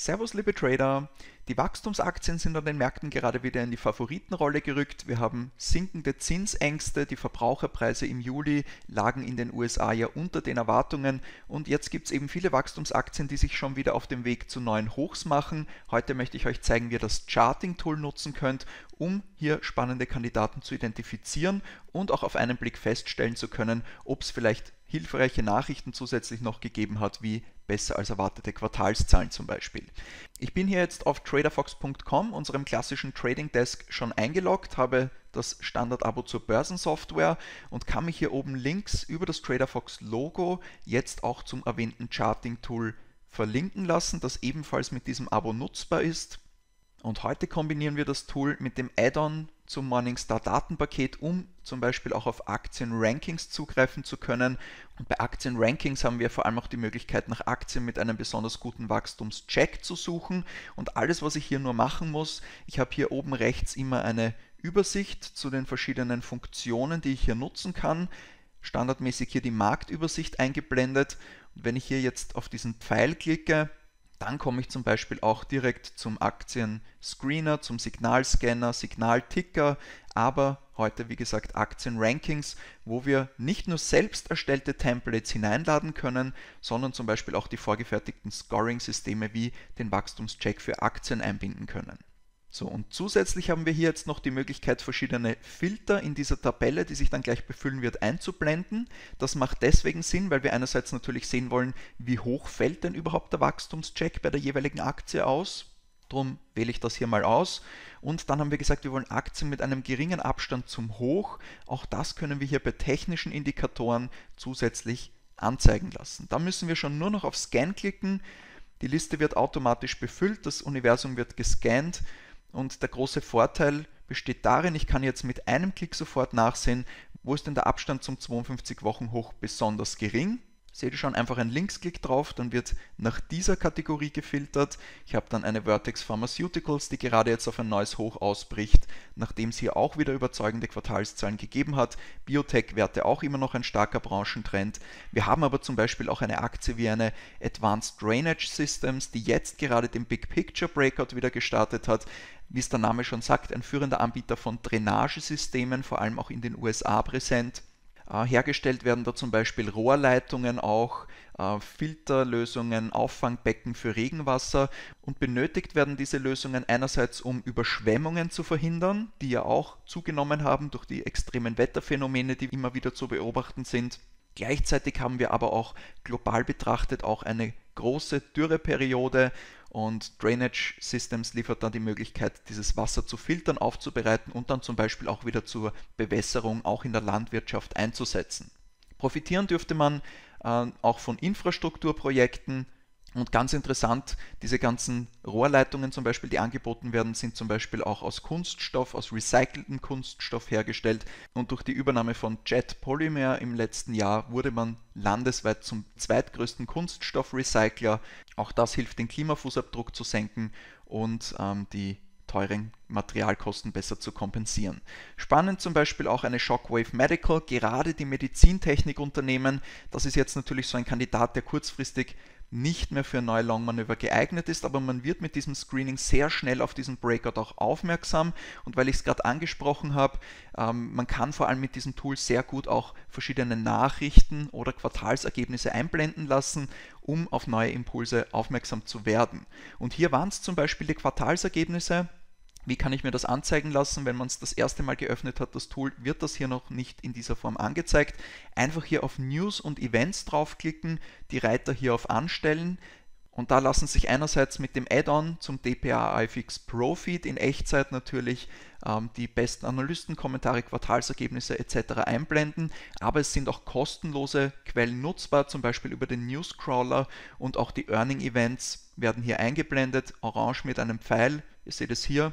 Servus liebe Trader, die Wachstumsaktien sind an den Märkten gerade wieder in die Favoritenrolle gerückt. Wir haben sinkende Zinsängste, die Verbraucherpreise im Juli lagen in den USA ja unter den Erwartungen und jetzt gibt es eben viele Wachstumsaktien, die sich schon wieder auf dem Weg zu neuen Hochs machen. Heute möchte ich euch zeigen, wie ihr das Charting-Tool nutzen könnt, um hier spannende Kandidaten zu identifizieren und auch auf einen Blick feststellen zu können, ob es vielleicht hilfreiche Nachrichten zusätzlich noch gegeben hat, wie besser als erwartete Quartalszahlen zum Beispiel. Ich bin hier jetzt auf traderfox.com, unserem klassischen Trading Desk, schon eingeloggt, habe das Standard-Abo zur Börsensoftware und kann mich hier oben links über das TraderFox-Logo jetzt auch zum erwähnten Charting-Tool verlinken lassen, das ebenfalls mit diesem Abo nutzbar ist. Und heute kombinieren wir das Tool mit dem Add-on zum Morningstar Datenpaket, um zum Beispiel auch auf Aktienrankings zugreifen zu können. Und bei Aktienrankings haben wir vor allem auch die Möglichkeit, nach Aktien mit einem besonders guten Wachstumscheck zu suchen. Und alles, was ich hier nur machen muss, ich habe hier oben rechts immer eine Übersicht zu den verschiedenen Funktionen, die ich hier nutzen kann. Standardmäßig hier die Marktübersicht eingeblendet. Und wenn ich hier jetzt auf diesen Pfeil klicke, dann komme ich zum Beispiel auch direkt zum Aktien-Screener, zum Signalscanner, Signalticker, aber heute wie gesagt Aktien-Rankings, wo wir nicht nur selbst erstellte Templates hineinladen können, sondern zum Beispiel auch die vorgefertigten Scoring-Systeme wie den Wachstumscheck für Aktien einbinden können. So, und zusätzlich haben wir hier jetzt noch die Möglichkeit, verschiedene Filter in dieser Tabelle, die sich dann gleich befüllen wird, einzublenden. Das macht deswegen Sinn, weil wir einerseits natürlich sehen wollen, wie hoch fällt denn überhaupt der Wachstumscheck bei der jeweiligen Aktie aus. Darum wähle ich das hier mal aus. Und dann haben wir gesagt, wir wollen Aktien mit einem geringen Abstand zum Hoch. Auch das können wir hier bei technischen Indikatoren zusätzlich anzeigen lassen. Da müssen wir schon nur noch auf Scan klicken. Die Liste wird automatisch befüllt, das Universum wird gescannt und der große Vorteil besteht darin, ich kann jetzt mit einem Klick sofort nachsehen, wo ist denn der Abstand zum 52-Wochen-Hoch besonders gering seht ihr schon, einfach einen Linksklick drauf, dann wird nach dieser Kategorie gefiltert. Ich habe dann eine Vertex Pharmaceuticals, die gerade jetzt auf ein neues Hoch ausbricht, nachdem es hier auch wieder überzeugende Quartalszahlen gegeben hat. Biotech-Werte auch immer noch ein starker Branchentrend. Wir haben aber zum Beispiel auch eine Aktie wie eine Advanced Drainage Systems, die jetzt gerade den Big Picture Breakout wieder gestartet hat wie es der Name schon sagt, ein führender Anbieter von Drainagesystemen, vor allem auch in den USA präsent. Äh, hergestellt werden da zum Beispiel Rohrleitungen auch, äh, Filterlösungen, Auffangbecken für Regenwasser und benötigt werden diese Lösungen einerseits, um Überschwemmungen zu verhindern, die ja auch zugenommen haben durch die extremen Wetterphänomene, die immer wieder zu beobachten sind. Gleichzeitig haben wir aber auch global betrachtet auch eine große Dürreperiode und Drainage Systems liefert dann die Möglichkeit, dieses Wasser zu filtern, aufzubereiten und dann zum Beispiel auch wieder zur Bewässerung auch in der Landwirtschaft einzusetzen. Profitieren dürfte man äh, auch von Infrastrukturprojekten, und ganz interessant, diese ganzen Rohrleitungen zum Beispiel, die angeboten werden, sind zum Beispiel auch aus Kunststoff, aus recyceltem Kunststoff hergestellt. Und durch die Übernahme von Jet Polymer im letzten Jahr wurde man landesweit zum zweitgrößten Kunststoffrecycler. Auch das hilft, den Klimafußabdruck zu senken und ähm, die teuren Materialkosten besser zu kompensieren. Spannend zum Beispiel auch eine Shockwave Medical, gerade die Medizintechnikunternehmen. Das ist jetzt natürlich so ein Kandidat, der kurzfristig nicht mehr für neue Long-Manöver geeignet ist, aber man wird mit diesem Screening sehr schnell auf diesen Breakout auch aufmerksam und weil ich es gerade angesprochen habe, ähm, man kann vor allem mit diesem Tool sehr gut auch verschiedene Nachrichten oder Quartalsergebnisse einblenden lassen, um auf neue Impulse aufmerksam zu werden. Und hier waren es zum Beispiel die Quartalsergebnisse, wie kann ich mir das anzeigen lassen? Wenn man es das erste Mal geöffnet hat, das Tool, wird das hier noch nicht in dieser Form angezeigt. Einfach hier auf News und Events draufklicken, die Reiter hier auf Anstellen. Und da lassen sich einerseits mit dem Add-on zum DPA iFix Profit in Echtzeit natürlich ähm, die besten Analystenkommentare, Quartalsergebnisse etc. einblenden, aber es sind auch kostenlose Quellen nutzbar, zum Beispiel über den Newscrawler und auch die Earning-Events werden hier eingeblendet, orange mit einem Pfeil, ihr seht es hier,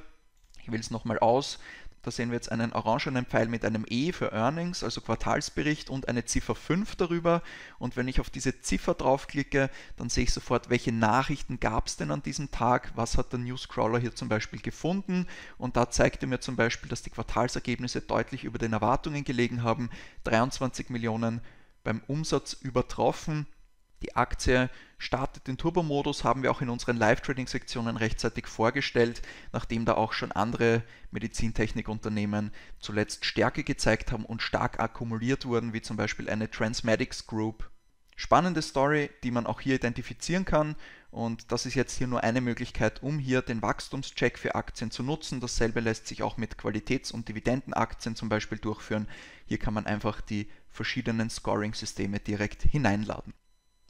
ich wähle es nochmal aus. Da sehen wir jetzt einen orangenen Pfeil mit einem E für Earnings, also Quartalsbericht und eine Ziffer 5 darüber. Und wenn ich auf diese Ziffer draufklicke, dann sehe ich sofort, welche Nachrichten gab es denn an diesem Tag, was hat der Newscrawler hier zum Beispiel gefunden. Und da zeigt er mir zum Beispiel, dass die Quartalsergebnisse deutlich über den Erwartungen gelegen haben. 23 Millionen beim Umsatz übertroffen die Aktie startet den Turbo-Modus, haben wir auch in unseren Live-Trading-Sektionen rechtzeitig vorgestellt, nachdem da auch schon andere Medizintechnikunternehmen zuletzt Stärke gezeigt haben und stark akkumuliert wurden, wie zum Beispiel eine Transmedics Group. Spannende Story, die man auch hier identifizieren kann und das ist jetzt hier nur eine Möglichkeit, um hier den Wachstumscheck für Aktien zu nutzen. Dasselbe lässt sich auch mit Qualitäts- und Dividendenaktien zum Beispiel durchführen. Hier kann man einfach die verschiedenen Scoring-Systeme direkt hineinladen.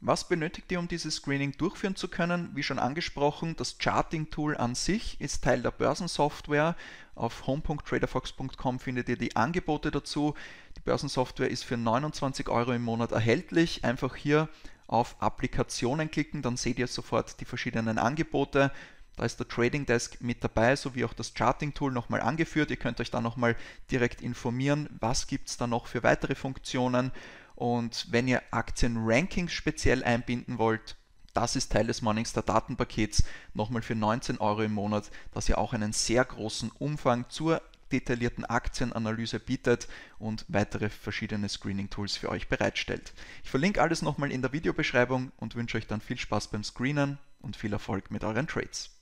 Was benötigt ihr, um dieses Screening durchführen zu können? Wie schon angesprochen, das Charting-Tool an sich ist Teil der Börsensoftware. Auf home.traderfox.com findet ihr die Angebote dazu. Die Börsensoftware ist für 29 Euro im Monat erhältlich. Einfach hier auf Applikationen klicken, dann seht ihr sofort die verschiedenen Angebote. Da ist der Trading Desk mit dabei, sowie auch das Charting Tool nochmal angeführt. Ihr könnt euch da nochmal direkt informieren, was gibt es da noch für weitere Funktionen. Und wenn ihr Aktienrankings speziell einbinden wollt, das ist Teil des Morningstar Datenpakets, nochmal für 19 Euro im Monat, das ihr auch einen sehr großen Umfang zur detaillierten Aktienanalyse bietet und weitere verschiedene Screening-Tools für euch bereitstellt. Ich verlinke alles nochmal in der Videobeschreibung und wünsche euch dann viel Spaß beim Screenen und viel Erfolg mit euren Trades.